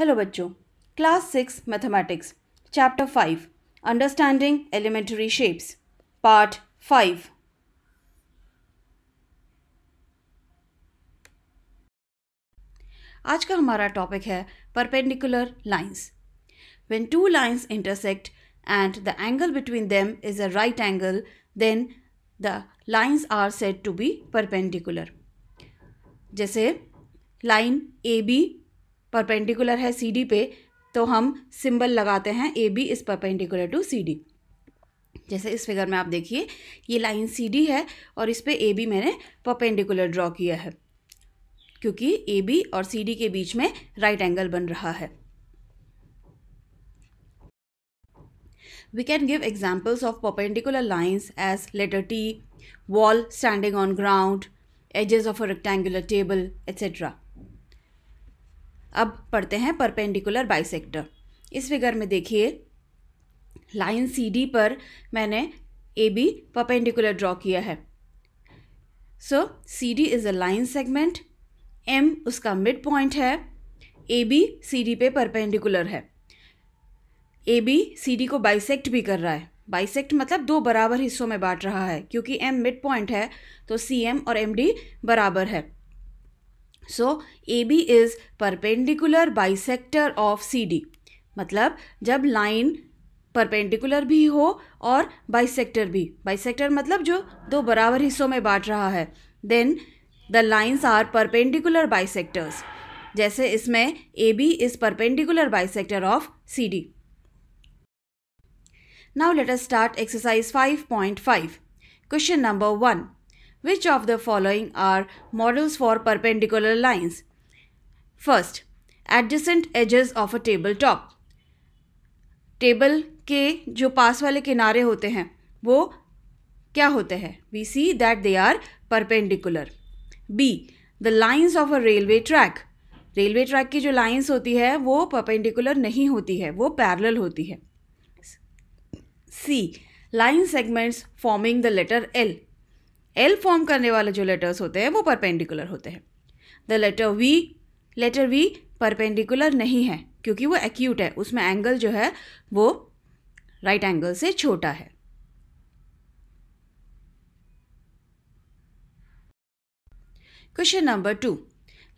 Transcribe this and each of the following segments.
Hello बच्चों class six mathematics chapter five understanding elementary shapes part five आज का हमारा टॉपिक है perpendicular lines when two lines intersect and the angle between them is a right angle then the lines are said to be perpendicular जैसे line A B perpendicular है C D पे तो हम symbol लगाते हैं A B is perpendicular to C D जैसे इस figure में आप देखिए ये लाइन सी डी है और इस पर ए बी मैंने परपेंडिकुलर ड्रॉ किया है क्योंकि ए बी और सी डी के बीच में राइट एंगल बन रहा है we can give examples of perpendicular lines as letter T wall standing on ground edges of a rectangular table etcetera अब पढ़ते हैं परपेंडिकुलर बाइसेक्टर इस फिगर में देखिए लाइन सी डी पर मैंने ए बी परपेंडिकुलर ड्रॉ किया है so C D is a line segment M उसका मिड पॉइंट है ए बी सी डी पे परपेंडिकुलर है ए बी सी डी को बाइसेक्ट भी कर रहा है बाइसेक्ट मतलब दो बराबर हिस्सों में बांट रहा है क्योंकि एम मिड पॉइंट है तो सी एम और एम डी बराबर है so A B is perpendicular bisector of C D मतलब जब लाइन परपेंडिकुलर भी हो और बाइसेक्टर भी बाइसेक्टर मतलब जो दो बराबर हिस्सों में बांट रहा है then the lines are perpendicular bisectors जैसे इसमें A B is perpendicular bisector of C D now Now start exercise five point five question number one Which of the following are models for perpendicular lines? First, adjacent edges of a table top. Table के जो पास वाले किनारे होते हैं वो क्या होते हैं we see that they are perpendicular B the lines of a railway track railway track की जो लाइंस होती है वो परपेंडिकुलर नहीं होती है वो पैरेलल होती है C line segments forming the letter L L form करने वाले जो लेटर्स होते हैं वो परपेंडिकुलर होते हैं the letter V letter V perpendicular नहीं है क्योंकि वो एक्यूट है उसमें एंगल जो है वो राइट right एंगल से छोटा है question number two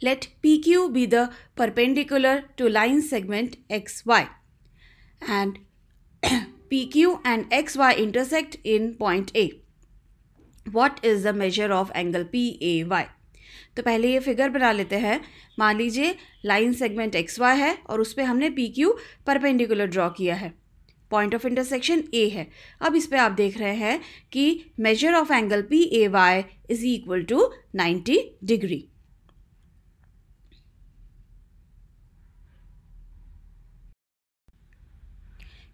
let P Q the perpendicular to line segment X Y and P Q and X Y intersect in point A what is the measure of angle P A Y तो पहले ये figure बना लेते हैं मान लीजिए line segment X Y है और उस पर हमने पी क्यू परपेंडिकुलर ड्रॉ किया है पॉइंट ऑफ इंटरसेक्शन ए है अब इस पर आप देख रहे हैं कि measure of angle P A Y is equal to ninety degree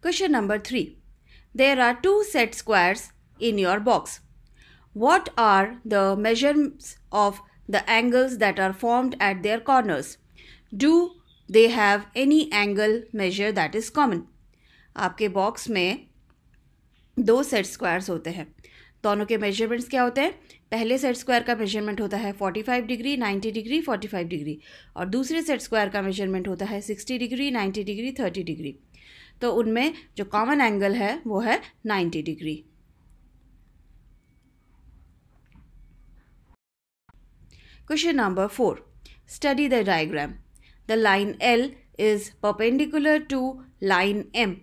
question number three there are two set squares in your box What are the measurements of the angles that are formed at their corners? Do they have any angle measure that is common? आपके box में दो set squares होते हैं दोनों के measurements क्या होते हैं पहले सेट स्क्वायर का मेजरमेंट होता है 45 डिग्री 90 डिग्री 45 डिग्री और दूसरे सेट स्क्वायर का मेजरमेंट होता है 60 डिग्री 90 डिग्री 30 डिग्री तो उनमें जो कॉमन एंगल है वो है 90 degree question number four study the diagram the line L is perpendicular to line M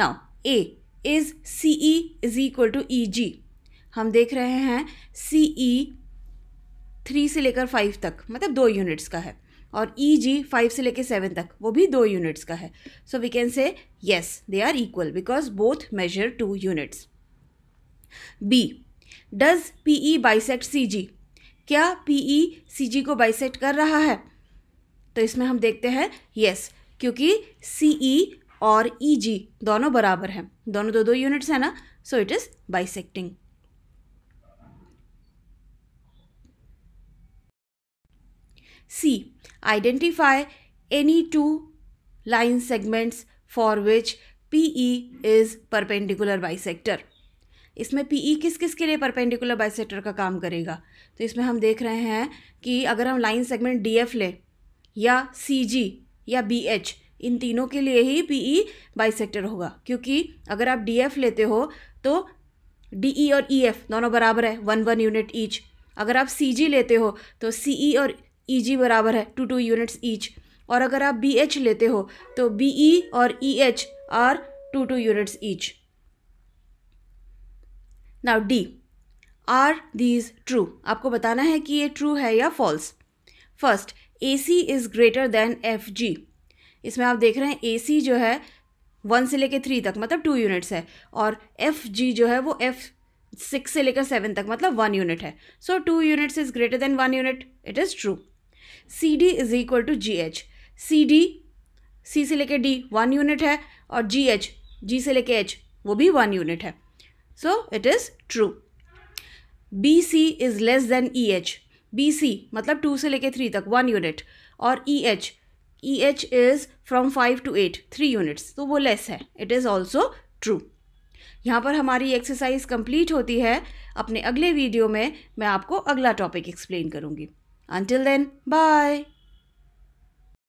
now A is C E is equal to E G हम देख रहे हैं सी ई थ्री से लेकर फाइव तक मतलब दो यूनिट्स का है और ई जी फाइव से लेकर सेवन तक वो भी दो यूनिट्स का है so we can say yes they are equal because both measure two units B does P E bisect C G क्या पीई सीजी e को बाइसेट कर रहा है तो इसमें हम देखते हैं यस क्योंकि सीई e और ईजी e दोनों बराबर हैं दोनों दो दो यूनिट्स हैं ना so it is bisecting C. Identify any two line segments for which PE is perpendicular bisector. इसमें ई e किस किस के लिए परपेंडिकुलर बाइसेक्टर का काम करेगा तो इसमें हम देख रहे हैं कि अगर हम लाइन सेगमेंट डी एफ लें या सी जी या बी एच इन तीनों के लिए ही पी बाई बाइसेक्टर होगा क्योंकि अगर आप डी एफ लेते हो तो डी ई e और ई e एफ दोनों बराबर है वन वन यूनिट ईच अगर आप सी जी लेते हो तो सी ई और ई जी बराबर है टू टू यूनिट्स ईच और अगर आप बी एच लेते हो तो बी ई और E H are two two units each now D are these true आपको बताना है कि ये ट्रू है या false first A C is greater than F G इसमें आप देख रहे हैं ए सी जो है वन से लेकर थ्री तक मतलब टू यूनिट्स है और एफ जी जो है वो एफ सिक्स से लेकर सेवन तक मतलब वन यूनिट है so two units is greater than one unit it is true C D is equal to G H C D C से लेकर डी वन यूनिट है और जी एच जी से लेकर एच वो भी वन यूनिट है so it is true B C is less than E H B C मतलब टू से लेके थ्री तक वन यूनिट और E H E H is from five to eight three units तो वो लेस है it is also true यहाँ पर हमारी एक्सरसाइज कंप्लीट होती है अपने अगले वीडियो में मैं आपको अगला टॉपिक एक्सप्लेन करूँगी अंटिल देन बाय